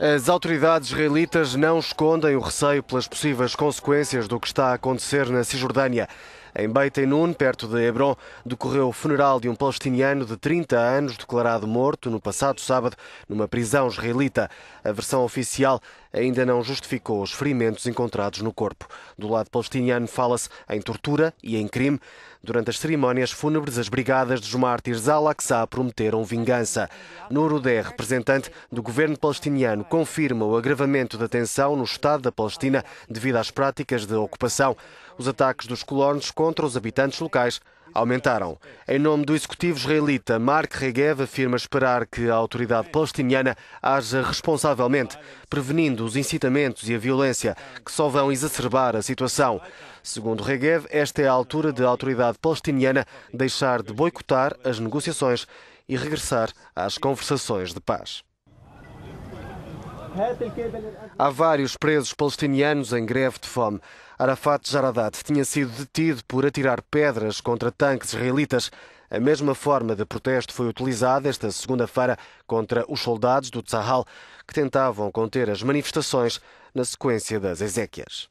As autoridades israelitas não escondem o receio pelas possíveis consequências do que está a acontecer na Cisjordânia. Em Beit Enun, perto de Hebron, decorreu o funeral de um palestiniano de 30 anos declarado morto no passado sábado numa prisão israelita. A versão oficial ainda não justificou os ferimentos encontrados no corpo. Do lado palestiniano fala-se em tortura e em crime. Durante as cerimónias fúnebres, as brigadas dos mártires Al-Aqsa prometeram vingança. Nourudé, representante do governo palestiniano, confirma o agravamento da tensão no Estado da Palestina devido às práticas de ocupação. Os ataques dos colonos contra contra os habitantes locais aumentaram. Em nome do executivo israelita, Mark Regev afirma esperar que a autoridade palestiniana haja responsavelmente, prevenindo os incitamentos e a violência que só vão exacerbar a situação. Segundo Regev, esta é a altura de a autoridade palestiniana deixar de boicotar as negociações e regressar às conversações de paz. Há vários presos palestinianos em greve de fome. Arafat Jaradat tinha sido detido por atirar pedras contra tanques israelitas. A mesma forma de protesto foi utilizada esta segunda-feira contra os soldados do Tzahal, que tentavam conter as manifestações na sequência das exéquias.